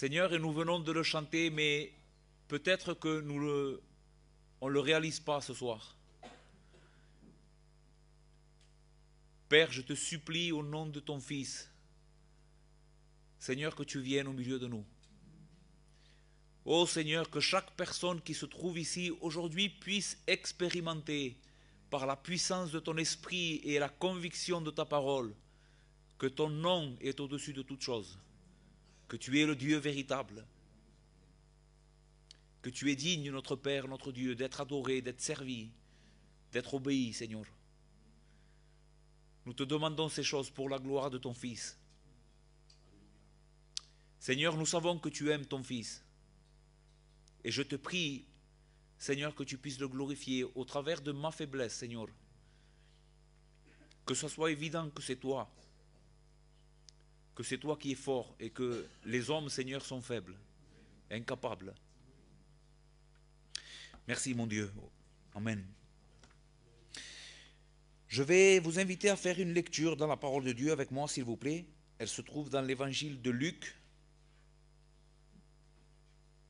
Seigneur, et nous venons de le chanter, mais peut-être que nous le, on ne le réalise pas ce soir. Père, je te supplie au nom de ton Fils, Seigneur, que tu viennes au milieu de nous. Ô Seigneur, que chaque personne qui se trouve ici aujourd'hui puisse expérimenter par la puissance de ton esprit et la conviction de ta parole que ton nom est au-dessus de toute chose que tu es le Dieu véritable, que tu es digne, notre Père, notre Dieu, d'être adoré, d'être servi, d'être obéi, Seigneur. Nous te demandons ces choses pour la gloire de ton Fils. Seigneur, nous savons que tu aimes ton Fils. Et je te prie, Seigneur, que tu puisses le glorifier au travers de ma faiblesse, Seigneur. Que ce soit évident que c'est toi que c'est toi qui es fort et que les hommes, Seigneur, sont faibles, incapables. Merci mon Dieu. Amen. Je vais vous inviter à faire une lecture dans la parole de Dieu avec moi, s'il vous plaît. Elle se trouve dans l'évangile de Luc.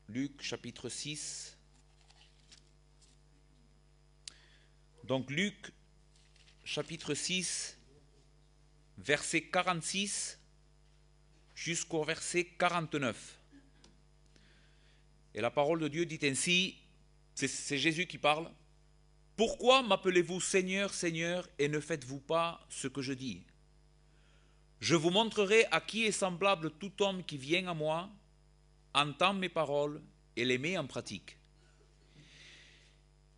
Luc chapitre 6. Donc Luc chapitre 6, verset 46 jusqu'au verset 49. Et la parole de Dieu dit ainsi, c'est Jésus qui parle, Pourquoi m'appelez-vous Seigneur, Seigneur, et ne faites-vous pas ce que je dis Je vous montrerai à qui est semblable tout homme qui vient à moi, entend mes paroles et les met en pratique.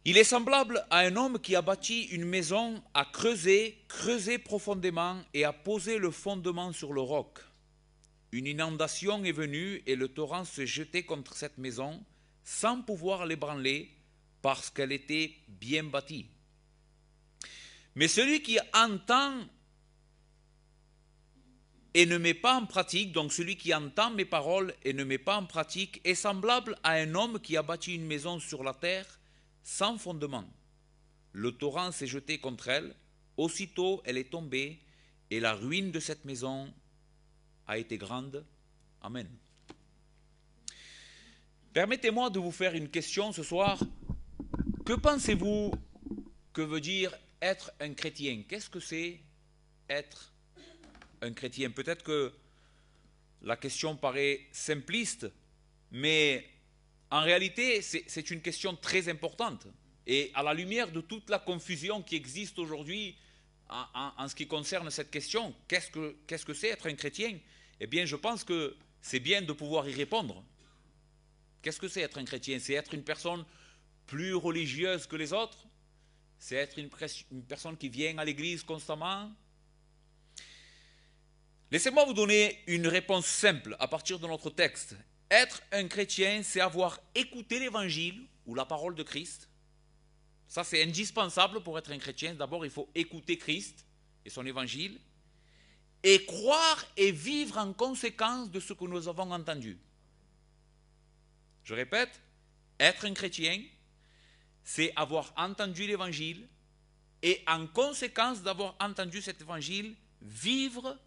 Il est semblable à un homme qui a bâti une maison, a creusé, creusé profondément et a posé le fondement sur le roc. Une inondation est venue et le torrent se jetait contre cette maison sans pouvoir l'ébranler parce qu'elle était bien bâtie. Mais celui qui entend et ne met pas en pratique, donc celui qui entend mes paroles et ne met pas en pratique, est semblable à un homme qui a bâti une maison sur la terre sans fondement. Le torrent s'est jeté contre elle, aussitôt elle est tombée, et la ruine de cette maison a été grande. Amen. Permettez-moi de vous faire une question ce soir. Que pensez-vous que veut dire être un chrétien Qu'est-ce que c'est être un chrétien Peut-être que la question paraît simpliste, mais en réalité, c'est une question très importante. Et à la lumière de toute la confusion qui existe aujourd'hui en, ce qui concerne cette question, qu'est-ce que c'est être un chrétien Eh bien, je pense que c'est bien de pouvoir y répondre. Qu'est-ce que c'est être un chrétien C'est être une personne plus religieuse que les autres C'est être une, personne qui vient à l'église constamment Laissez-moi vous donner une réponse simple à partir de notre texte. Être un chrétien, c'est avoir écouté l'évangile ou la parole de Christ, ça, c'est indispensable pour être un chrétien. D'abord, il faut écouter Christ et son évangile et croire et vivre en conséquence de ce que nous avons entendu. Je répète, être un chrétien, c'est avoir entendu l'évangile et en conséquence d'avoir entendu cet évangile, vivre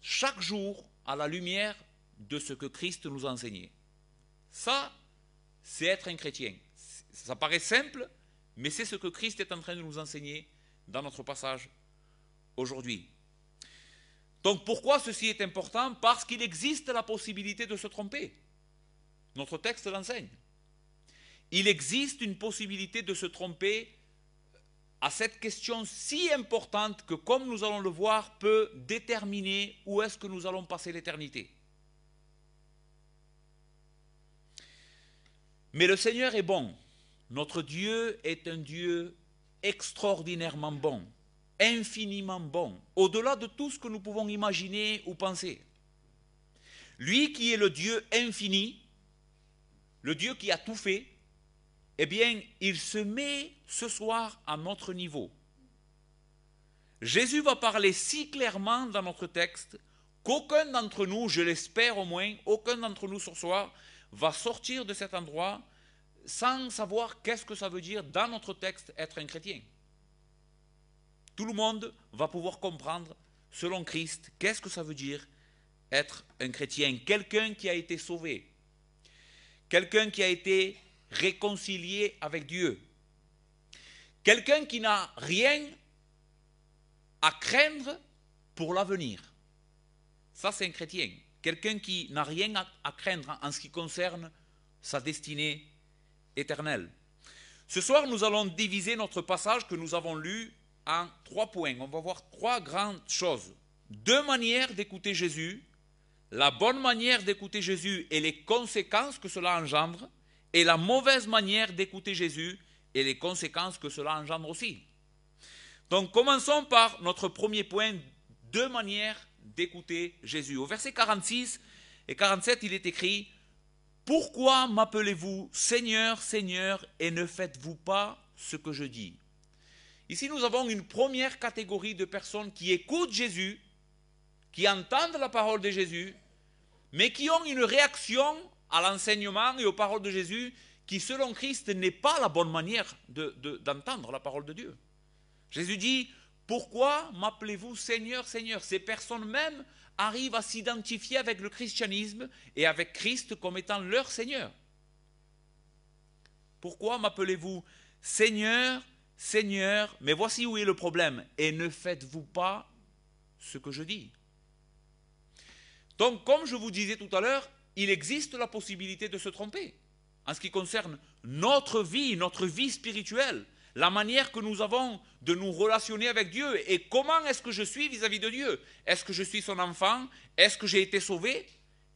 chaque jour à la lumière de ce que Christ nous enseignait. Ça, c'est être un chrétien. Ça paraît simple, mais c'est ce que Christ est en train de nous enseigner dans notre passage aujourd'hui. Donc pourquoi ceci est important Parce qu'il existe la possibilité de se tromper. Notre texte l'enseigne. Il existe une possibilité de se tromper à cette question si importante que, comme nous allons le voir, peut déterminer où est-ce que nous allons passer l'éternité. Mais le Seigneur est bon. Notre Dieu est un Dieu extraordinairement bon, infiniment bon, au-delà de tout ce que nous pouvons imaginer ou penser. Lui qui est le Dieu infini, le Dieu qui a tout fait, eh bien, il se met ce soir à notre niveau. Jésus va parler si clairement dans notre texte qu'aucun d'entre nous, je l'espère au moins, aucun d'entre nous ce soir va sortir de cet endroit sans savoir qu'est-ce que ça veut dire dans notre texte être un chrétien. Tout le monde va pouvoir comprendre, selon Christ, qu'est-ce que ça veut dire être un chrétien, quelqu'un qui a été sauvé, quelqu'un qui a été réconcilié avec Dieu, quelqu'un qui n'a rien à craindre pour l'avenir. Ça, c'est un chrétien, quelqu'un qui n'a rien à, craindre en ce qui concerne sa destinée éternel. Ce soir, nous allons diviser notre passage que nous avons lu en trois points. On va voir trois grandes choses. Deux manières d'écouter Jésus, la bonne manière d'écouter Jésus et les conséquences que cela engendre, et la mauvaise manière d'écouter Jésus et les conséquences que cela engendre aussi. Donc commençons par notre premier point, deux manières d'écouter Jésus. Au verset 46 et 47, il est écrit, pourquoi m'appelez-vous Seigneur, Seigneur, et ne faites-vous pas ce que je dis Ici, nous avons une première catégorie de personnes qui écoutent Jésus, qui entendent la parole de Jésus, mais qui ont une réaction à l'enseignement et aux paroles de Jésus qui, selon Christ, n'est pas la bonne manière d'entendre la parole de Dieu. Jésus dit, pourquoi m'appelez-vous Seigneur, Seigneur Ces personnes mêmes arrivent à s'identifier avec le christianisme et avec Christ comme étant leur Seigneur. Pourquoi m'appelez-vous Seigneur, Seigneur, mais voici où est le problème, et ne faites-vous pas ce que je dis. Donc, comme je vous disais tout à l'heure, il existe la possibilité de se tromper en ce qui concerne notre vie, notre vie spirituelle, la manière que nous avons de nous relationner avec Dieu et comment est-ce que je suis vis-à-vis de Dieu. Est-ce que je suis son enfant Est-ce que j'ai été sauvé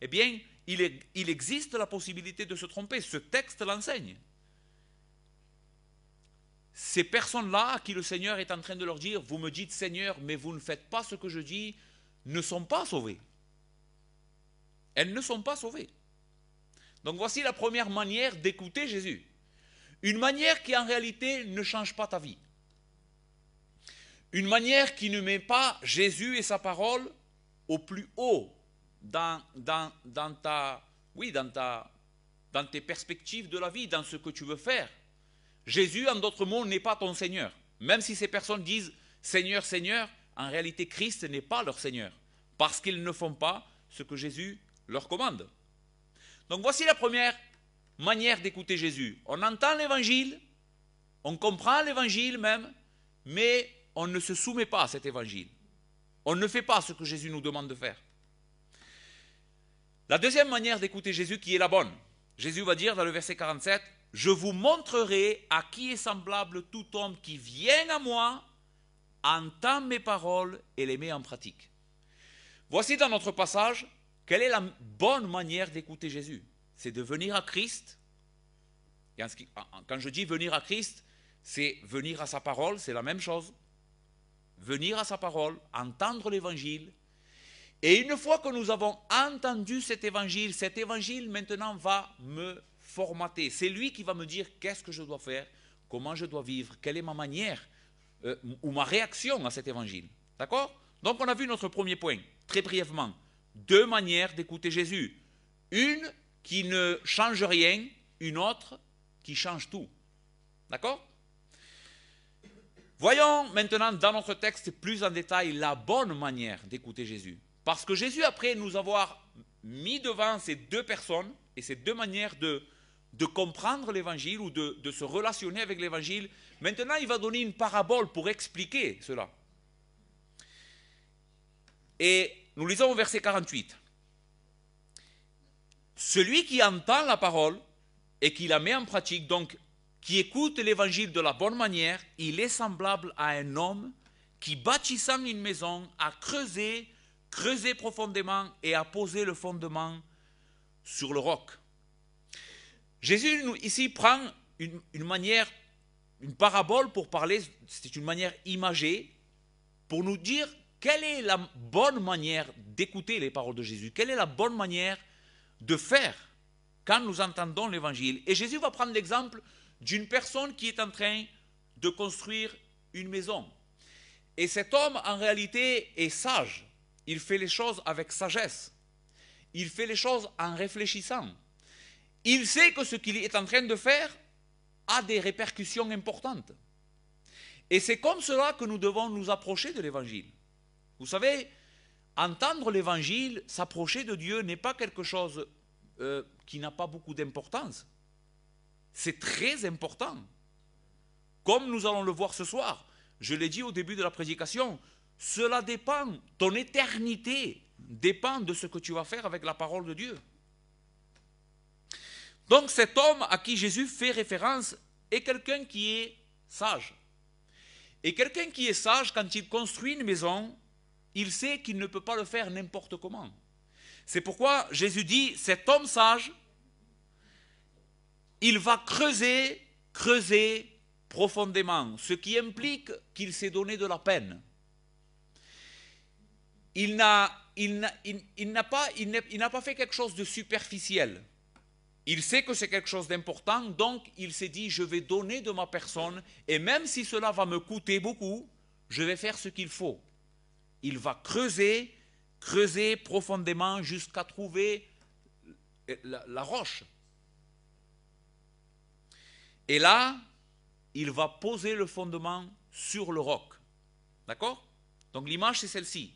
Eh bien, il, il existe la possibilité de se tromper. Ce texte l'enseigne. Ces personnes-là à qui le Seigneur est en train de leur dire, vous me dites Seigneur, mais vous ne faites pas ce que je dis, ne sont pas sauvées. Elles ne sont pas sauvées. Donc voici la première manière d'écouter Jésus. Une manière qui en réalité ne change pas ta vie. Une manière qui ne met pas Jésus et sa parole au plus haut dans, ta, oui, dans, ta, dans tes perspectives de la vie, dans ce que tu veux faire. Jésus, en d'autres mots, n'est pas ton Seigneur. Même si ces personnes disent Seigneur, Seigneur, en réalité, Christ n'est pas leur Seigneur, parce qu'ils ne font pas ce que Jésus leur commande. Donc voici la première manière d'écouter Jésus. On entend l'évangile, on comprend l'évangile même, mais on ne se soumet pas à cet évangile. On ne fait pas ce que Jésus nous demande de faire. La deuxième manière d'écouter Jésus qui est la bonne. Jésus va dire dans le verset 47, Je vous montrerai à qui est semblable tout homme qui vient à moi, entend mes paroles et les met en pratique. Voici dans notre passage quelle est la bonne manière d'écouter Jésus c'est de venir à Christ. Et quand je dis venir à Christ, c'est venir à sa parole, c'est la même chose. Venir à sa parole, entendre l'évangile. Et une fois que nous avons entendu cet évangile, cet évangile maintenant va me formater. C'est lui qui va me dire qu'est-ce que je dois faire, comment je dois vivre, quelle est ma manière euh, ou ma réaction à cet évangile. D'accord Donc on a vu notre premier point, très brièvement. Deux manières d'écouter Jésus. Une qui ne change rien, une autre qui change tout. D'accord Voyons maintenant dans notre texte plus en détail la bonne manière d'écouter Jésus. Parce que Jésus, après nous avoir mis devant ces deux personnes et ces deux manières de, comprendre l'évangile ou de, de se relationner avec l'évangile, maintenant il va donner une parabole pour expliquer cela. Et nous lisons au verset 48 celui qui entend la parole et qui la met en pratique, donc qui écoute l'évangile de la bonne manière, il est semblable à un homme qui, bâtissant une maison, a creusé, creusé profondément et a posé le fondement sur le roc. Jésus ici prend une, manière, une parabole pour parler, c'est une manière imagée, pour nous dire quelle est la bonne manière d'écouter les paroles de Jésus, quelle est la bonne manière de faire quand nous entendons l'évangile. Et Jésus va prendre l'exemple d'une personne qui est en train de construire une maison. Et cet homme, en réalité, est sage. Il fait les choses avec sagesse. Il fait les choses en réfléchissant. Il sait que ce qu'il est en train de faire a des répercussions importantes. Et c'est comme cela que nous devons nous approcher de l'Évangile. Vous savez, entendre l'évangile, s'approcher de Dieu n'est pas quelque chose euh, qui n'a pas beaucoup d'importance. C'est très important. Comme nous allons le voir ce soir, je l'ai dit au début de la prédication, cela dépend, ton éternité dépend de ce que tu vas faire avec la parole de Dieu. Donc cet homme à qui Jésus fait référence est quelqu'un qui est sage. Et quelqu'un qui est sage, quand il construit une maison, il sait qu'il ne peut pas le faire n'importe comment. C'est pourquoi Jésus dit, cet homme sage, il va creuser, creuser profondément, ce qui implique qu'il s'est donné de la peine. Il n'a il pas fait quelque chose de superficiel. Il sait que c'est quelque chose d'important, donc il s'est dit, je vais donner de ma personne, et même si cela va me coûter beaucoup, je vais faire ce qu'il faut il va creuser, creuser profondément jusqu'à trouver la, roche. Et là, il va poser le fondement sur le roc. D'accord Donc l'image, c'est celle-ci.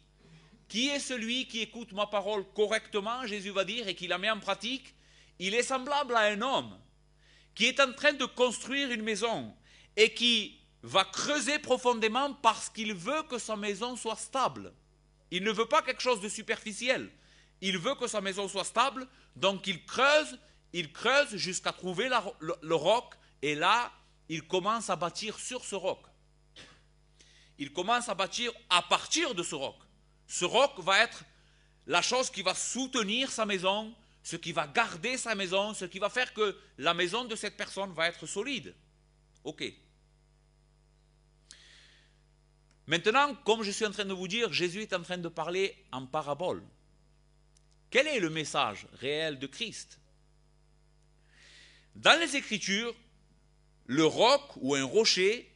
Qui est celui qui écoute ma parole correctement, Jésus va dire, et qui la met en pratique Il est semblable à un homme qui est en train de construire une maison et qui va creuser profondément parce qu'il veut que sa maison soit stable. Il ne veut pas quelque chose de superficiel. Il veut que sa maison soit stable, donc il creuse, il creuse jusqu'à trouver le, le roc, et là, il commence à bâtir sur ce roc. Il commence à bâtir à partir de ce roc. Ce roc va être la chose qui va soutenir sa maison, ce qui va garder sa maison, ce qui va faire que la maison de cette personne va être solide. OK. Maintenant, comme je suis en train de vous dire, Jésus est en train de parler en parabole. Quel est le message réel de Christ Dans les Écritures, le roc ou un rocher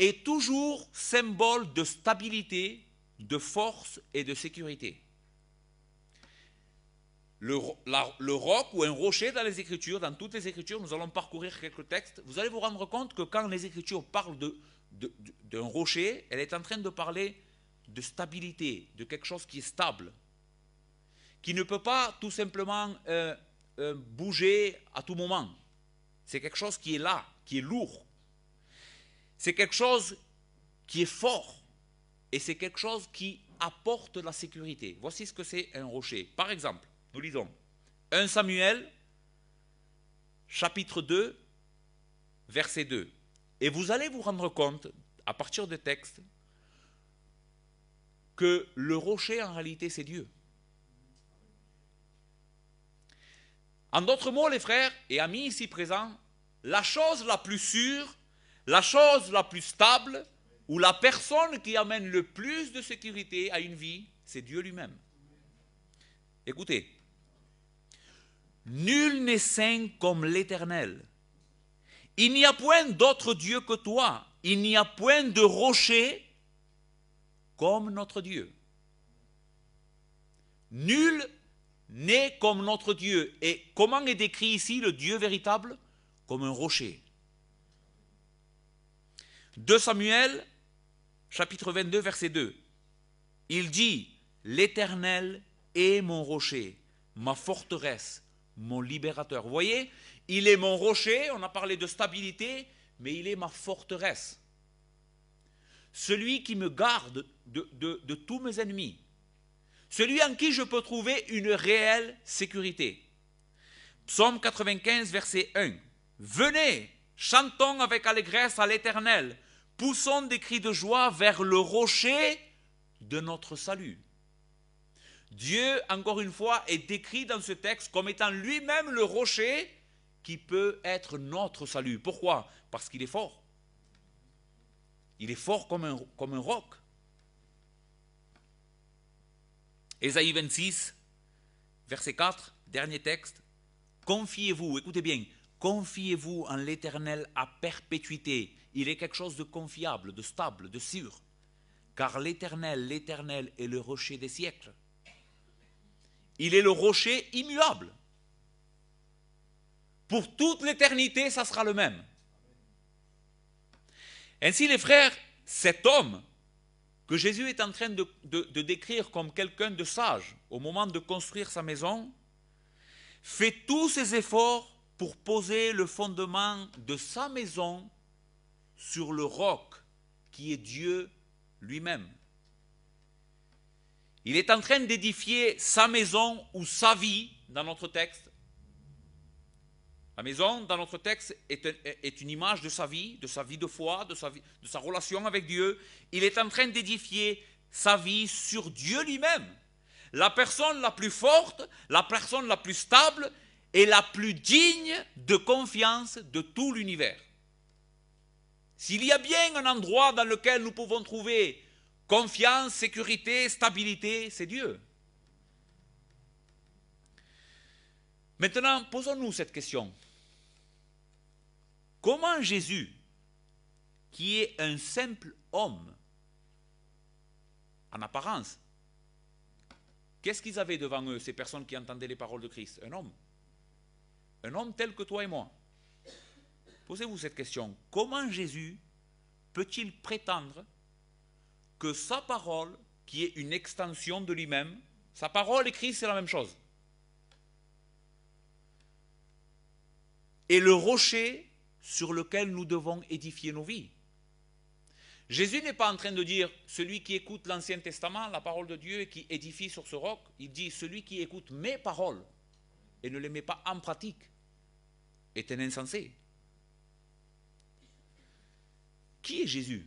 est toujours symbole de stabilité, de force et de sécurité. Le, roc ou un rocher dans les Écritures, dans toutes les Écritures, nous allons parcourir quelques textes. Vous allez vous rendre compte que quand les Écritures parlent de, d'un rocher, elle est en train de parler de stabilité, de quelque chose qui est stable, qui ne peut pas tout simplement euh, euh, bouger à tout moment. C'est quelque chose qui est là, qui est lourd. C'est quelque chose qui est fort. Et c'est quelque chose qui apporte la sécurité. Voici ce que c'est un rocher. Par exemple, nous lisons 1 Samuel, chapitre 2, verset 2. Et vous allez vous rendre compte, à partir des textes, que le rocher, en réalité, c'est Dieu. En d'autres mots, les frères et amis ici présents, la chose la plus sûre, la chose la plus stable, ou la personne qui amène le plus de sécurité à une vie, c'est Dieu lui-même. Écoutez, nul n'est saint comme l'Éternel. Il n'y a point d'autre Dieu que toi. Il n'y a point de rocher comme notre Dieu. Nul n'est comme notre Dieu. Et comment est décrit ici le Dieu véritable Comme un rocher. De Samuel, chapitre 22, verset 2. Il dit, L'Éternel est mon rocher, ma forteresse, mon libérateur. voyez, il est mon rocher, on a parlé de stabilité, mais il est ma forteresse. Celui qui me garde de, tous mes ennemis. Celui en qui je peux trouver une réelle sécurité. Psaume 95, verset 1. Venez, chantons avec allégresse à l'Éternel, poussons des cris de joie vers le rocher de notre salut. Dieu, encore une fois, est décrit dans ce texte comme étant lui-même le rocher qui peut être notre salut. Pourquoi Parce qu'il est fort. Il est fort comme un, comme un roc. Ésaïe 26, verset 4, dernier texte. Confiez-vous, écoutez bien, confiez-vous en l'Éternel à perpétuité. Il est quelque chose de confiable, de stable, de sûr. Car l'Éternel, l'Éternel est le rocher des siècles. Il est le rocher immuable. Pour toute l'éternité, ça sera le même. Ainsi, les frères, cet homme que Jésus est en train de, de décrire comme quelqu'un de sage au moment de construire sa maison, fait tous ses efforts pour poser le fondement de sa maison sur le roc qui est Dieu lui-même. Il est en train d'édifier sa maison ou sa vie, dans notre texte, la maison, dans notre texte, est, une image de sa vie, de sa vie de foi, de sa relation avec Dieu. Il est en train d'édifier sa vie sur Dieu lui-même. La personne la plus forte, la personne la plus stable et la plus digne de confiance de tout l'univers. S'il y a bien un endroit dans lequel nous pouvons trouver confiance, sécurité, stabilité, c'est Dieu. Maintenant, posons-nous cette question. Comment Jésus, qui est un simple homme, en apparence, qu'est-ce qu'ils avaient devant eux, ces personnes qui entendaient les paroles de Christ Un homme. Un homme tel que toi et moi. Posez-vous cette question. Comment Jésus peut-il prétendre que sa parole, qui est une extension de lui-même, sa parole et Christ, c'est la même chose Et le rocher sur lequel nous devons édifier nos vies. Jésus n'est pas en train de dire celui qui écoute l'Ancien Testament, la parole de Dieu, et qui édifie sur ce roc. Il dit celui qui écoute mes paroles et ne les met pas en pratique est un insensé. Qui est Jésus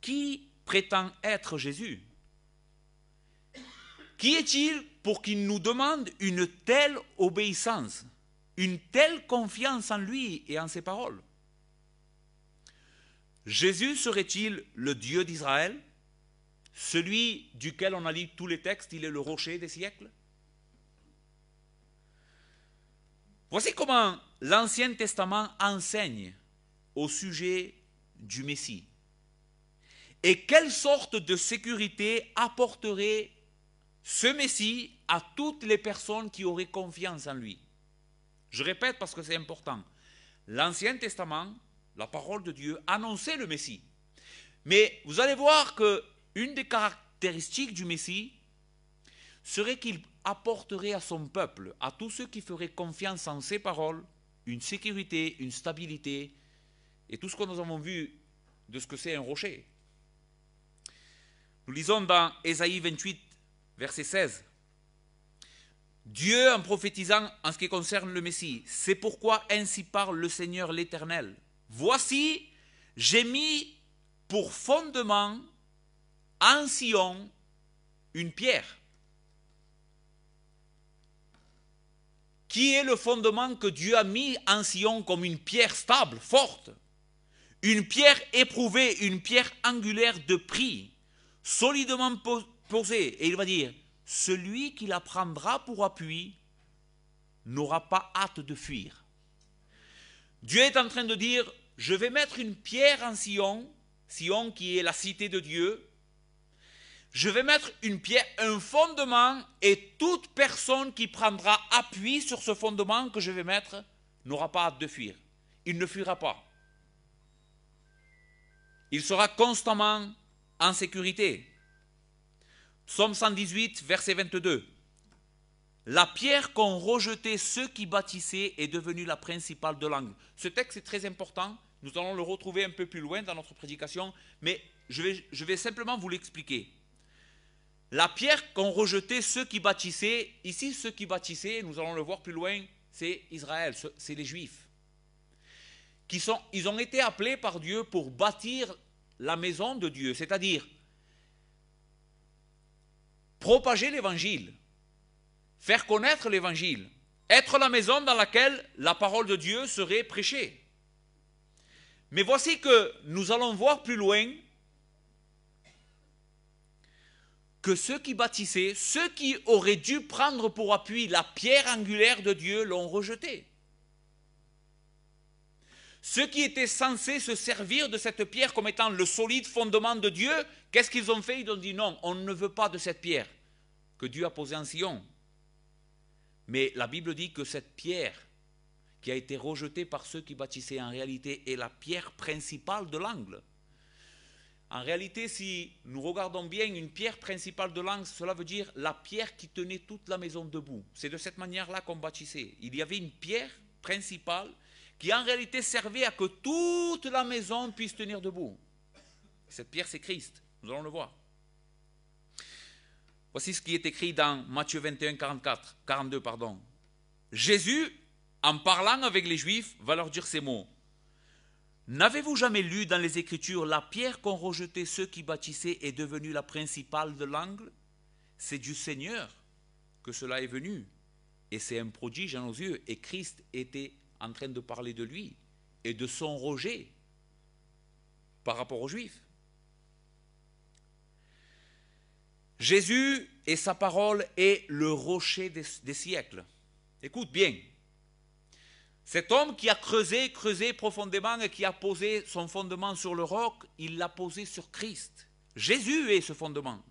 Qui prétend être Jésus Qui est-il pour qu'il nous demande une telle obéissance une telle confiance en lui et en ses paroles Jésus serait-il le Dieu d'Israël Celui duquel on a lu tous les textes, il est le rocher des siècles Voici comment l'Ancien Testament enseigne au sujet du Messie. Et quelle sorte de sécurité apporterait ce Messie à toutes les personnes qui auraient confiance en lui je répète parce que c'est important. L'Ancien Testament, la parole de Dieu, annonçait le Messie. Mais vous allez voir que une des caractéristiques du Messie serait qu'il apporterait à son peuple, à tous ceux qui feraient confiance en ses paroles, une sécurité, une stabilité, et tout ce que nous avons vu de ce que c'est un rocher. Nous lisons dans Ésaïe 28, verset 16. Dieu en prophétisant en ce qui concerne le Messie. C'est pourquoi ainsi parle le Seigneur l'Éternel. Voici, j'ai mis pour fondement en Sion une pierre. Qui est le fondement que Dieu a mis en Sion comme une pierre stable, forte Une pierre éprouvée, une pierre angulaire de prix, solidement posée. Et il va dire, celui qui la prendra pour appui n'aura pas hâte de fuir. Dieu est en train de dire, je vais mettre une pierre en Sion, Sion qui est la cité de Dieu, je vais mettre une pierre, un fondement, et toute personne qui prendra appui sur ce fondement que je vais mettre n'aura pas hâte de fuir. Il ne fuira pas. Il sera constamment en sécurité. Psaume 118, verset 22. La pierre qu'ont rejetée ceux qui bâtissaient est devenue la principale de l'angle. Ce texte est très important. Nous allons le retrouver un peu plus loin dans notre prédication, mais je vais, simplement vous l'expliquer. La pierre qu'ont rejeté ceux qui bâtissaient, ici ceux qui bâtissaient, nous allons le voir plus loin, c'est Israël, c'est les Juifs. Qui sont, ils ont été appelés par Dieu pour bâtir la maison de Dieu, c'est-à-dire propager l'évangile, faire connaître l'évangile, être la maison dans laquelle la parole de Dieu serait prêchée. Mais voici que nous allons voir plus loin que ceux qui bâtissaient, ceux qui auraient dû prendre pour appui la pierre angulaire de Dieu, l'ont rejeté. Ceux qui étaient censés se servir de cette pierre comme étant le solide fondement de Dieu, qu'est-ce qu'ils ont fait Ils ont dit non, on ne veut pas de cette pierre que Dieu a posée en Sion. Mais la Bible dit que cette pierre qui a été rejetée par ceux qui bâtissaient en réalité est la pierre principale de l'angle. En réalité, si nous regardons bien une pierre principale de l'angle, cela veut dire la pierre qui tenait toute la maison debout. C'est de cette manière-là qu'on bâtissait. Il y avait une pierre principale qui en réalité servait à que toute la maison puisse tenir debout. Cette pierre, c'est Christ. Nous allons le voir. Voici ce qui est écrit dans Matthieu 21, 44, 42. Pardon. Jésus, en parlant avec les Juifs, va leur dire ces mots. N'avez-vous jamais lu dans les Écritures la pierre qu'ont rejetée ceux qui bâtissaient est devenue la principale de l'angle C'est du Seigneur que cela est venu, et c'est un prodige à nos yeux, et Christ était en train de parler de lui et de son rejet par rapport aux Juifs. Jésus et sa parole est le rocher des, des siècles. Écoute bien. Cet homme qui a creusé, creusé profondément et qui a posé son fondement sur le roc, il l'a posé sur Christ. Jésus est ce fondement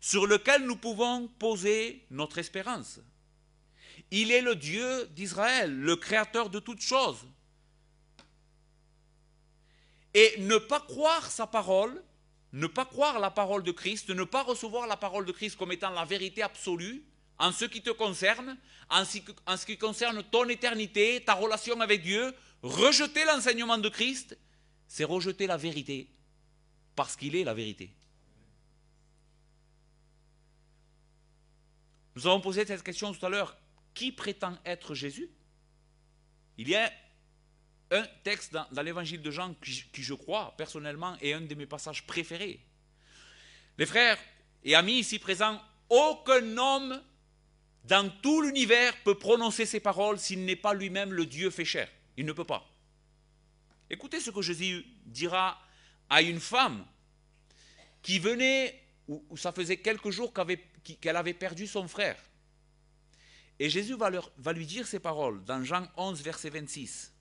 sur lequel nous pouvons poser notre espérance. Il est le Dieu d'Israël, le créateur de toutes choses. Et ne pas croire sa parole, ne pas croire la parole de Christ, ne pas recevoir la parole de Christ comme étant la vérité absolue en ce qui te concerne, en ce qui concerne ton éternité, ta relation avec Dieu, rejeter l'enseignement de Christ, c'est rejeter la vérité, parce qu'il est la vérité. Nous avons posé cette question tout à l'heure qui prétend être Jésus Il y a un texte dans, l'évangile de Jean qui, je crois personnellement, est un de mes passages préférés. Les frères et amis ici présents, aucun homme dans tout l'univers peut prononcer ces paroles s'il n'est pas lui-même le Dieu fait chair. Il ne peut pas. Écoutez ce que Jésus dira à une femme qui venait, où ça faisait quelques jours qu'elle avait perdu son frère. Et Jésus va, lui dire ces paroles dans Jean 11, verset 26.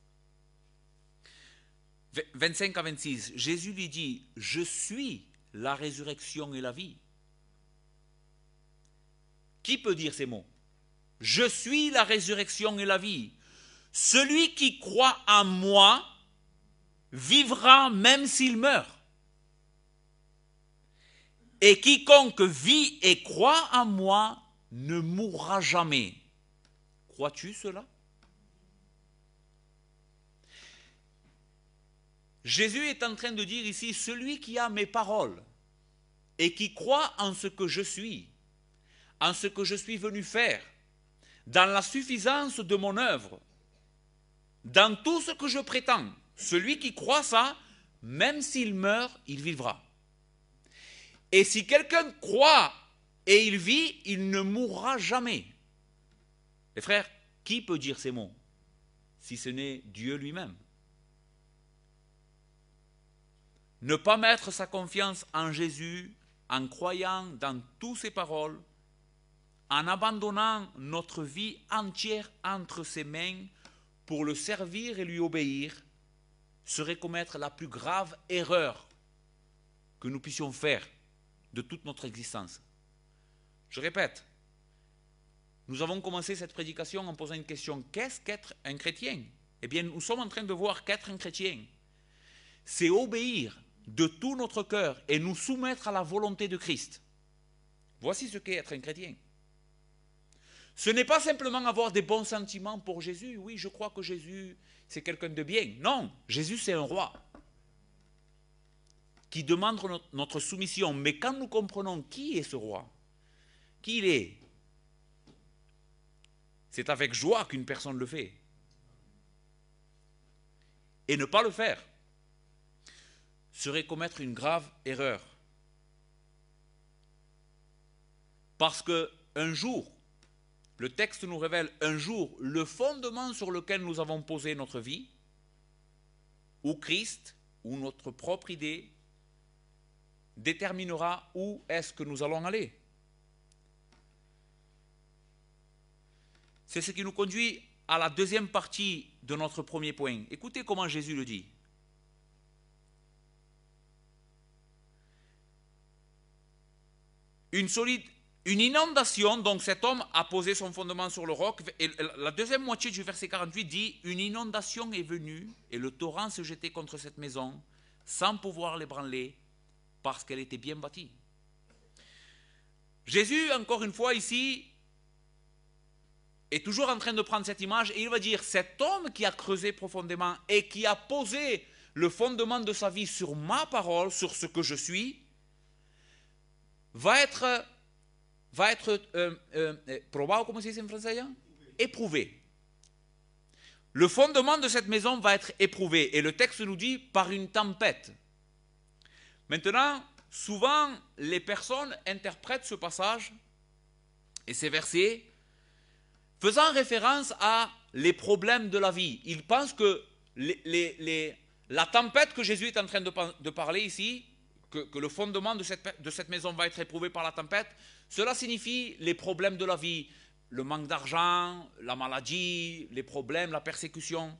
25 à 26, Jésus lui dit, je suis la résurrection et la vie. Qui peut dire ces mots Je suis la résurrection et la vie. Celui qui croit en moi vivra même s'il meurt. Et quiconque vit et croit en moi ne mourra jamais. Crois-tu cela Jésus est en train de dire ici, celui qui a mes paroles et qui croit en ce que je suis, en ce que je suis venu faire, dans la suffisance de mon œuvre, dans tout ce que je prétends, celui qui croit ça, même s'il meurt, il vivra. Et si quelqu'un croit et il vit, il ne mourra jamais. Les frères, qui peut dire ces mots si ce n'est Dieu lui-même Ne pas mettre sa confiance en Jésus en croyant dans toutes ses paroles, en abandonnant notre vie entière entre ses mains pour le servir et lui obéir, serait commettre la plus grave erreur que nous puissions faire de toute notre existence. Je répète, nous avons commencé cette prédication en posant une question qu'est-ce qu'être un chrétien Eh bien, nous sommes en train de voir qu'être un chrétien, c'est obéir de tout notre cœur et nous soumettre à la volonté de Christ. Voici ce qu'est être un chrétien. Ce n'est pas simplement avoir des bons sentiments pour Jésus. Oui, je crois que Jésus, c'est quelqu'un de bien. Non, Jésus, c'est un roi qui demande notre soumission. Mais quand nous comprenons qui est ce roi, qui il est, c'est avec joie qu'une personne le fait. Et ne pas le faire serait commettre une grave erreur. Parce que un jour, le texte nous révèle un jour le fondement sur lequel nous avons posé notre vie, où Christ, ou notre propre idée, déterminera où est-ce que nous allons aller. C'est ce qui nous conduit à la deuxième partie de notre premier point. Écoutez comment Jésus le dit. Une solide, une inondation, donc cet homme a posé son fondement sur le roc, et la deuxième moitié du verset 48 dit, une inondation est venue, et le torrent se jetait contre cette maison, sans pouvoir l'ébranler, parce qu'elle était bien bâtie. Jésus, encore une fois ici, est toujours en train de prendre cette image et il va dire cet homme qui a creusé profondément et qui a posé le fondement de sa vie sur ma parole, sur ce que je suis, va être, va être euh, euh, euh, probable, comment c'est en français Éprouvé. Le fondement de cette maison va être éprouvé. Et le texte nous dit par une tempête. Maintenant, souvent, les personnes interprètent ce passage et ces versets faisant référence à les problèmes de la vie. Il pense que la tempête que Jésus est en train de, parler ici, que, le fondement de cette maison va être éprouvé par la tempête, cela signifie les problèmes de la vie, le manque d'argent, la maladie, les problèmes, la persécution.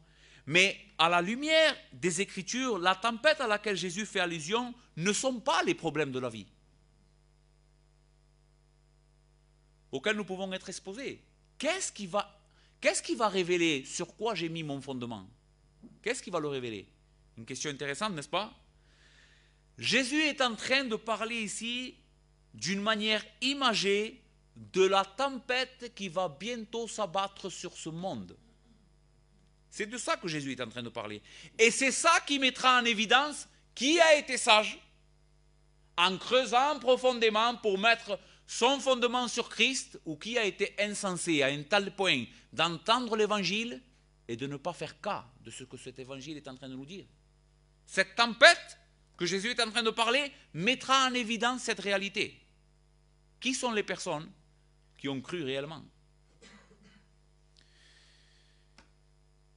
Mais à la lumière des Écritures, la tempête à laquelle Jésus fait allusion ne sont pas les problèmes de la vie auxquels nous pouvons être exposés qu'est-ce qui va, révéler sur quoi j'ai mis mon fondement Qu'est-ce qui va le révéler Une question intéressante, n'est-ce pas Jésus est en train de parler ici d'une manière imagée de la tempête qui va bientôt s'abattre sur ce monde. C'est de ça que Jésus est en train de parler. Et c'est ça qui mettra en évidence qui a été sage en creusant profondément pour mettre son fondement sur Christ ou qui a été insensé à un tel point d'entendre l'évangile et de ne pas faire cas de ce que cet évangile est en train de nous dire. Cette tempête que Jésus est en train de parler mettra en évidence cette réalité. Qui sont les personnes qui ont cru réellement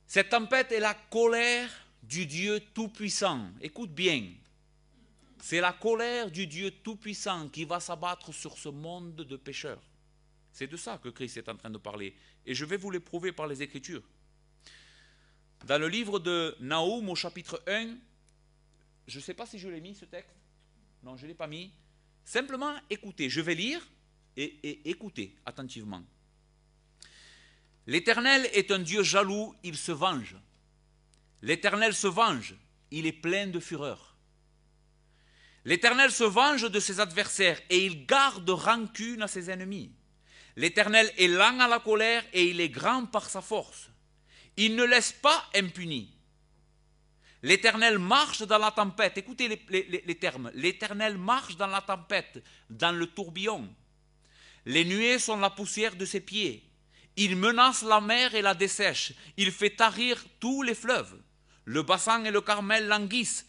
Cette tempête est la colère du Dieu Tout-Puissant. Écoute bien, c'est la colère du Dieu Tout-Puissant qui va s'abattre sur ce monde de pécheurs. C'est de ça que Christ est en train de parler. Et je vais vous l'éprouver par les Écritures. Dans le livre de Naoum au chapitre 1, je ne sais pas si je l'ai mis ce texte. Non, je ne l'ai pas mis. Simplement écoutez, je vais lire et, et écoutez attentivement. L'Éternel est un Dieu jaloux, il se venge. L'Éternel se venge, il est plein de fureur. L'Éternel se venge de ses adversaires et il garde rancune à ses ennemis. L'Éternel est lent à la colère et il est grand par sa force. Il ne laisse pas impuni. L'Éternel marche dans la tempête. Écoutez les, les termes. L'Éternel marche dans la tempête, dans le tourbillon. Les nuées sont la poussière de ses pieds. Il menace la mer et la dessèche. Il fait tarir tous les fleuves. Le bassin et le Carmel languissent.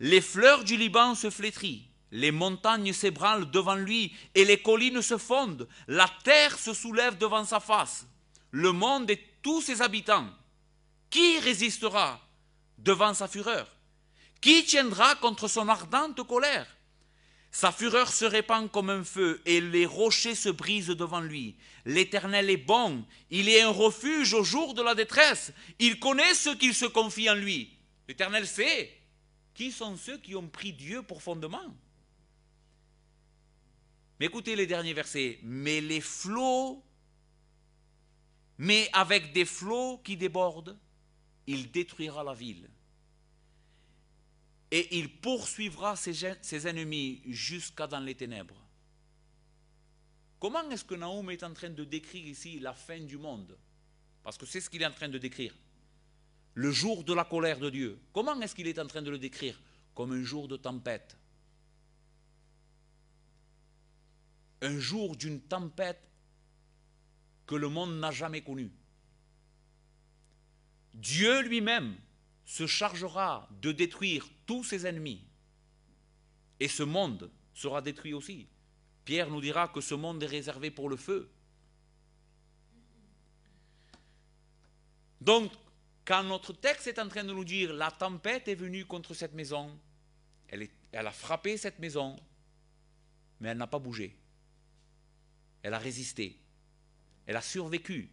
Les fleurs du Liban se flétrissent, les montagnes s'ébranlent devant lui et les collines se fondent, la terre se soulève devant sa face, le monde et tous ses habitants. Qui résistera devant sa fureur Qui tiendra contre son ardente colère Sa fureur se répand comme un feu et les rochers se brisent devant lui. L'Éternel est bon, il est un refuge au jour de la détresse, il connaît ceux qui se confient en lui. L'Éternel sait qui sont ceux qui ont pris Dieu pour fondement Mais écoutez les derniers versets. Mais les flots, mais avec des flots qui débordent, il détruira la ville. Et il poursuivra ses, ses ennemis jusqu'à dans les ténèbres. Comment est-ce que Naoum est en train de décrire ici la fin du monde Parce que c'est ce qu'il est en train de décrire le jour de la colère de Dieu. Comment est-ce qu'il est en train de le décrire Comme un jour de tempête. Un jour d'une tempête que le monde n'a jamais connue. Dieu lui-même se chargera de détruire tous ses ennemis. Et ce monde sera détruit aussi. Pierre nous dira que ce monde est réservé pour le feu. Donc, quand notre texte est en train de nous dire la tempête est venue contre cette maison, elle, a frappé cette maison, mais elle n'a pas bougé. Elle a résisté. Elle a survécu.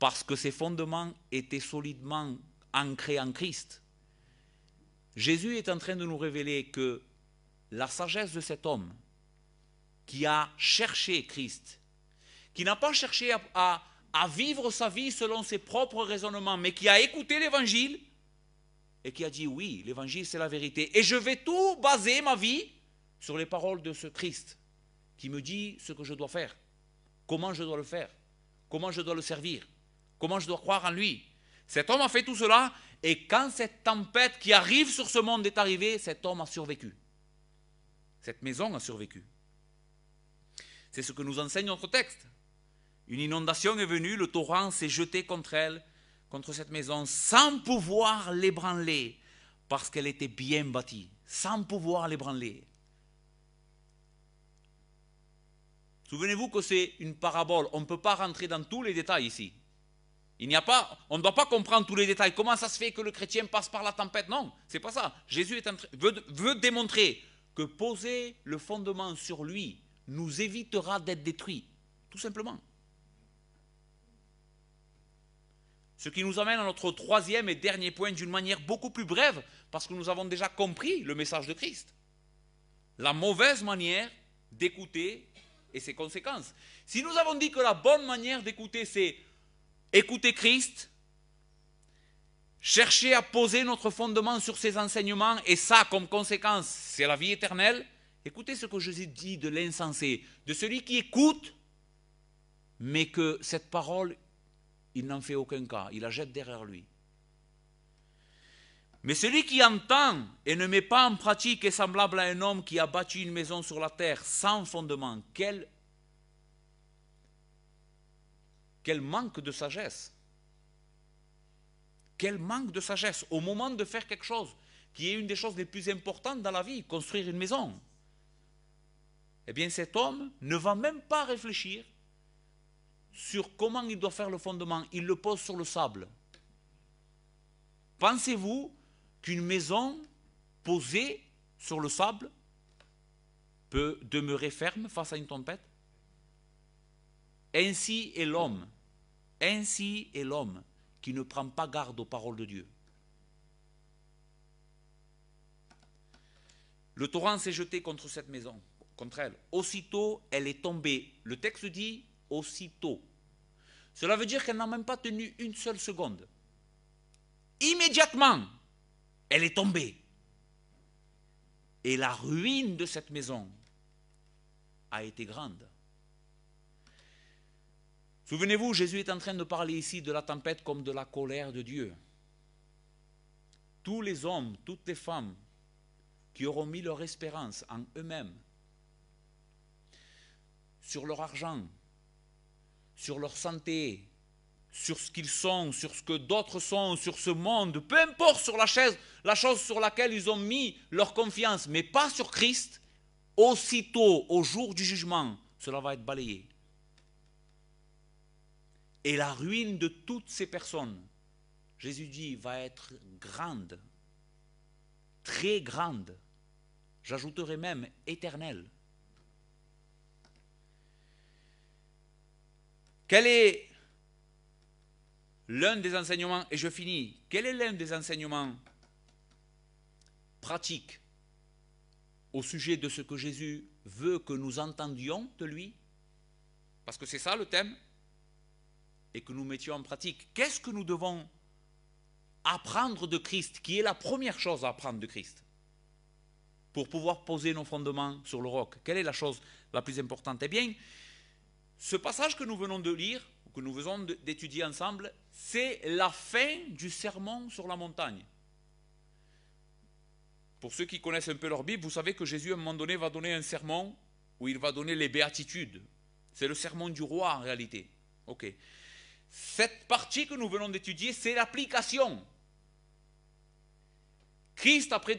Parce que ses fondements étaient solidement ancrés en Christ. Jésus est en train de nous révéler que la sagesse de cet homme qui a cherché Christ, qui n'a pas cherché à à vivre sa vie selon ses propres raisonnements, mais qui a écouté l'évangile et qui a dit oui, l'évangile c'est la vérité. Et je vais tout baser ma vie sur les paroles de ce Christ qui me dit ce que je dois faire, comment je dois le faire, comment je dois le servir, comment je dois croire en lui. Cet homme a fait tout cela et quand cette tempête qui arrive sur ce monde est arrivée, cet homme a survécu. Cette maison a survécu. C'est ce que nous enseigne notre texte. Une inondation est venue, le torrent s'est jeté contre elle, contre cette maison, sans pouvoir l'ébranler, parce qu'elle était bien bâtie, sans pouvoir l'ébranler. Souvenez-vous que c'est une parabole, on ne peut pas rentrer dans tous les détails ici. Il n'y a pas, on ne doit pas comprendre tous les détails. Comment ça se fait que le chrétien passe par la tempête Non, c'est pas ça. Jésus est veut, veut démontrer que poser le fondement sur lui nous évitera d'être détruits, tout simplement. Ce qui nous amène à notre troisième et dernier point d'une manière beaucoup plus brève, parce que nous avons déjà compris le message de Christ. La mauvaise manière d'écouter et ses conséquences. Si nous avons dit que la bonne manière d'écouter, c'est écouter Christ, chercher à poser notre fondement sur ses enseignements, et ça, comme conséquence, c'est la vie éternelle, écoutez ce que Jésus dit de l'insensé, de celui qui écoute, mais que cette parole il n'en fait aucun cas, il la jette derrière lui. Mais celui qui entend et ne met pas en pratique est semblable à un homme qui a bâti une maison sur la terre sans fondement. Quel, quel manque de sagesse. Quel manque de sagesse au moment de faire quelque chose qui est une des choses les plus importantes dans la vie, construire une maison. Eh bien cet homme ne va même pas réfléchir sur comment il doit faire le fondement. Il le pose sur le sable. Pensez-vous qu'une maison posée sur le sable peut demeurer ferme face à une tempête Ainsi est l'homme. Ainsi est l'homme qui ne prend pas garde aux paroles de Dieu. Le torrent s'est jeté contre cette maison, contre elle. Aussitôt, elle est tombée. Le texte dit aussitôt. Cela veut dire qu'elle n'a même pas tenu une seule seconde. Immédiatement, elle est tombée. Et la ruine de cette maison a été grande. Souvenez-vous, Jésus est en train de parler ici de la tempête comme de la colère de Dieu. Tous les hommes, toutes les femmes qui auront mis leur espérance en eux-mêmes, sur leur argent, sur leur santé, sur ce qu'ils sont, sur ce que d'autres sont, sur ce monde, peu importe sur la chaise, la chose sur laquelle ils ont mis leur confiance, mais pas sur Christ, aussitôt, au jour du jugement, cela va être balayé. Et la ruine de toutes ces personnes, Jésus dit, va être grande, très grande, j'ajouterai même éternelle. Quel est l'un des enseignements, et je finis, quel est l'un des enseignements pratiques au sujet de ce que Jésus veut que nous entendions de lui Parce que c'est ça le thème, et que nous mettions en pratique. Qu'est-ce que nous devons apprendre de Christ, qui est la première chose à apprendre de Christ pour pouvoir poser nos fondements sur le roc. Quelle est la chose la plus importante Eh bien, ce passage que nous venons de lire, que nous venons d'étudier ensemble, c'est la fin du sermon sur la montagne. Pour ceux qui connaissent un peu leur Bible, vous savez que Jésus, à un moment donné, va donner un sermon où il va donner les béatitudes. C'est le sermon du roi en réalité. Ok. Cette partie que nous venons d'étudier, c'est l'application Christ, après,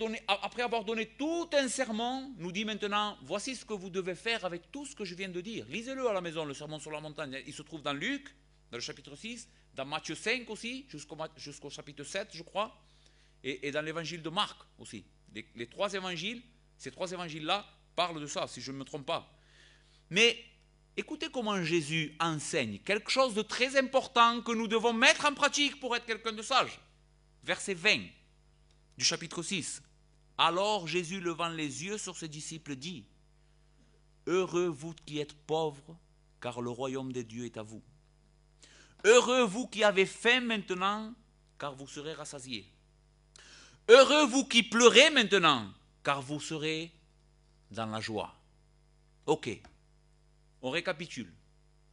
avoir donné tout un serment, nous dit maintenant, voici ce que vous devez faire avec tout ce que je viens de dire. Lisez-le à la maison, le sermon sur la montagne. Il se trouve dans Luc, dans le chapitre 6, dans Matthieu 5 aussi, jusqu'au chapitre 7, je crois, et, dans l'évangile de Marc aussi. Les, les trois évangiles, ces trois évangiles-là parlent de ça, si je ne me trompe pas. Mais écoutez comment Jésus enseigne quelque chose de très important que nous devons mettre en pratique pour être quelqu'un de sage. Verset 20 du chapitre 6. Alors Jésus, levant les yeux sur ses disciples, dit Heureux vous qui êtes pauvres, car le royaume des dieux est à vous. Heureux vous qui avez faim maintenant, car vous serez rassasiés. Heureux vous qui pleurez maintenant, car vous serez dans la joie. Ok, on récapitule.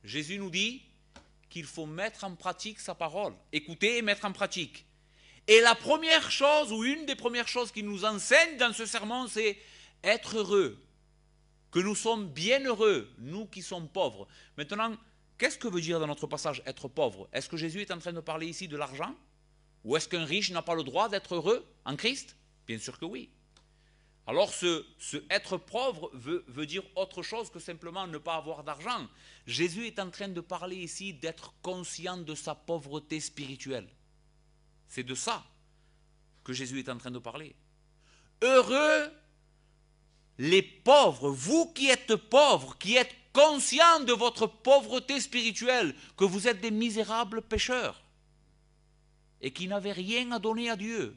Jésus nous dit qu'il faut mettre en pratique sa parole, Écoutez et mettre en pratique. Et la première chose, ou une des premières choses qu'il nous enseigne dans ce sermon, c'est être heureux, que nous sommes bien heureux, nous qui sommes pauvres. Maintenant, qu'est-ce que veut dire dans notre passage être pauvre Est-ce que Jésus est en train de parler ici de l'argent Ou est-ce qu'un riche n'a pas le droit d'être heureux en Christ Bien sûr que oui. Alors ce, être pauvre veut dire autre chose que simplement ne pas avoir d'argent. Jésus est en train de parler ici d'être conscient de sa pauvreté spirituelle. C'est de ça que Jésus est en train de parler. Heureux les pauvres, vous qui êtes pauvres, qui êtes conscients de votre pauvreté spirituelle, que vous êtes des misérables pécheurs et qui n'avez rien à donner à Dieu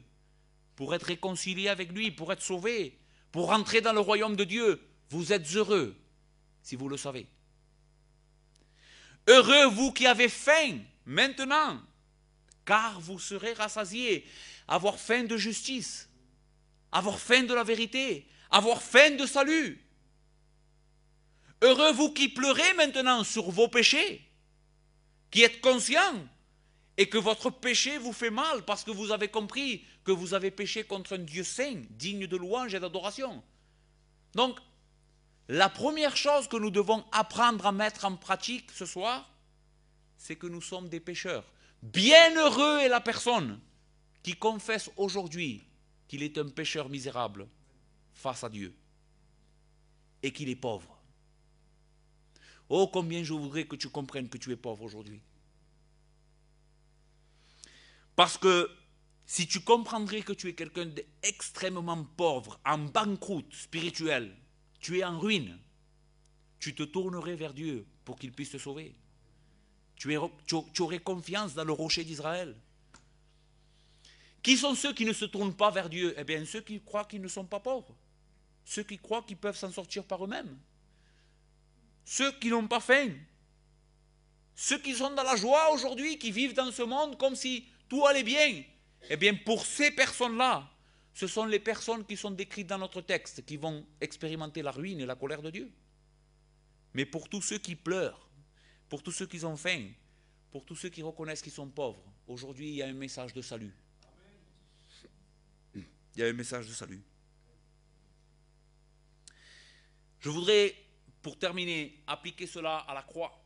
pour être réconciliés avec lui, pour être sauvés, pour rentrer dans le royaume de Dieu, vous êtes heureux si vous le savez. Heureux vous qui avez faim maintenant, car vous serez rassasiés. Avoir faim de justice, avoir faim de la vérité, avoir faim de salut. Heureux vous qui pleurez maintenant sur vos péchés, qui êtes conscients et que votre péché vous fait mal parce que vous avez compris que vous avez péché contre un Dieu saint, digne de louange et d'adoration. Donc, la première chose que nous devons apprendre à mettre en pratique ce soir, c'est que nous sommes des pécheurs. Bienheureux est la personne qui confesse aujourd'hui qu'il est un pécheur misérable face à Dieu et qu'il est pauvre. Oh, combien je voudrais que tu comprennes que tu es pauvre aujourd'hui. Parce que si tu comprendrais que tu es quelqu'un d'extrêmement pauvre, en banqueroute spirituelle, tu es en ruine, tu te tournerais vers Dieu pour qu'il puisse te sauver tu, aurais confiance dans le rocher d'Israël. Qui sont ceux qui ne se tournent pas vers Dieu Eh bien, ceux qui croient qu'ils ne sont pas pauvres. Ceux qui croient qu'ils peuvent s'en sortir par eux-mêmes. Ceux qui n'ont pas faim. Ceux qui sont dans la joie aujourd'hui, qui vivent dans ce monde comme si tout allait bien. Eh bien, pour ces personnes-là, ce sont les personnes qui sont décrites dans notre texte qui vont expérimenter la ruine et la colère de Dieu. Mais pour tous ceux qui pleurent, pour tous ceux qui ont faim, pour tous ceux qui reconnaissent qu'ils sont pauvres. Aujourd'hui, il y a un message de salut. Il y a un message de salut. Je voudrais, pour terminer, appliquer cela à la croix.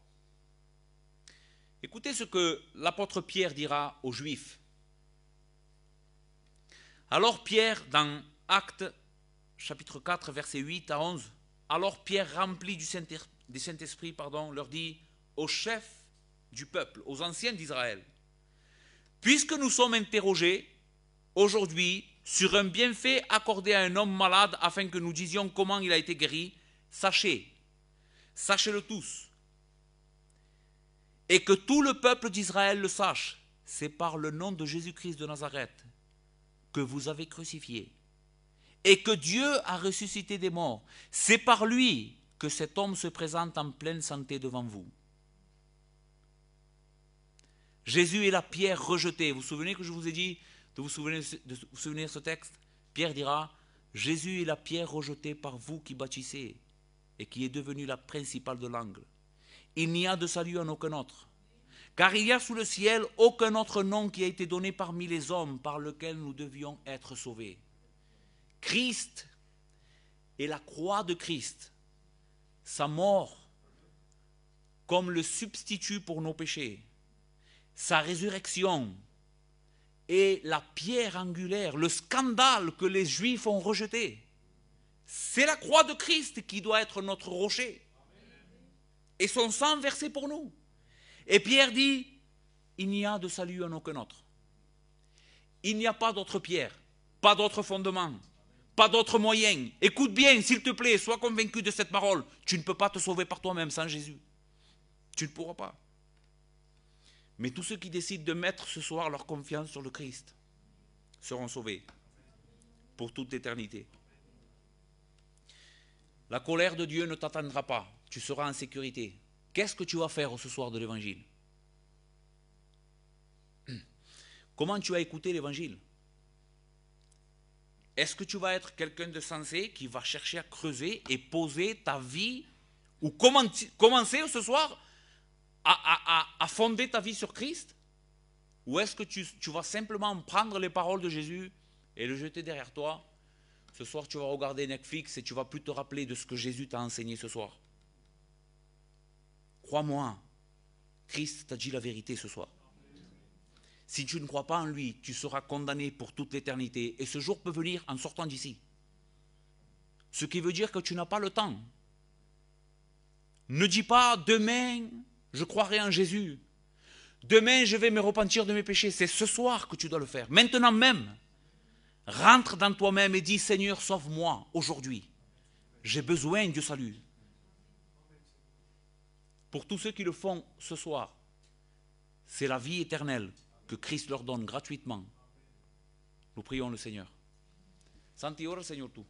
Écoutez ce que l'apôtre Pierre dira aux Juifs. Alors Pierre, dans Actes chapitre 4, verset 8 à 11, alors Pierre, rempli du Saint-Esprit, pardon, leur dit, aux chefs du peuple, aux anciens d'Israël. Puisque nous sommes interrogés aujourd'hui sur un bienfait accordé à un homme malade afin que nous disions comment il a été guéri, sachez, sachez-le tous, et que tout le peuple d'Israël le sache, c'est par le nom de Jésus-Christ de Nazareth que vous avez crucifié, et que Dieu a ressuscité des morts. C'est par lui que cet homme se présente en pleine santé devant vous. Jésus est la pierre rejetée. Vous vous souvenez que je vous ai dit de vous souvenir de souvenir ce texte Pierre dira Jésus est la pierre rejetée par vous qui bâtissez et qui est devenue la principale de l'angle. Il n'y a de salut en aucun autre. Car il n'y a sous le ciel aucun autre nom qui a été donné parmi les hommes par lequel nous devions être sauvés. Christ est la croix de Christ, sa mort, comme le substitut pour nos péchés, sa résurrection est la pierre angulaire, le scandale que les Juifs ont rejeté. C'est la croix de Christ qui doit être notre rocher. Et son sang versé pour nous. Et Pierre dit, il n'y a de salut en aucun autre. Il n'y a pas d'autre pierre, pas d'autre fondement, pas d'autre moyen. Écoute bien, s'il te plaît, sois convaincu de cette parole. Tu ne peux pas te sauver par toi-même sans Jésus. Tu ne pourras pas. Mais tous ceux qui décident de mettre ce soir leur confiance sur le Christ seront sauvés pour toute éternité. La colère de Dieu ne t'attendra pas, tu seras en sécurité. Qu'est-ce que tu vas faire ce soir de l'Évangile Comment tu as écouté l'Évangile Est-ce que tu vas être quelqu'un de sensé qui va chercher à creuser et poser ta vie ou commencer ce soir à, fonder ta vie sur Christ Ou est-ce que tu, tu vas simplement prendre les paroles de Jésus et le jeter derrière toi Ce soir, tu vas regarder Netflix et tu vas plus te rappeler de ce que Jésus t'a enseigné ce soir. Crois-moi, Christ t'a dit la vérité ce soir. Si tu ne crois pas en lui, tu seras condamné pour toute l'éternité. Et ce jour peut venir en sortant d'ici. Ce qui veut dire que tu n'as pas le temps. Ne dis pas demain, je croirai en Jésus. Demain, je vais me repentir de mes péchés. C'est ce soir que tu dois le faire. Maintenant même, rentre dans toi-même et dis Seigneur, sauve-moi aujourd'hui. J'ai besoin du salut. Pour tous ceux qui le font ce soir, c'est la vie éternelle que Christ leur donne gratuitement. Nous prions le Seigneur. Santi ora, Seigneur, tout.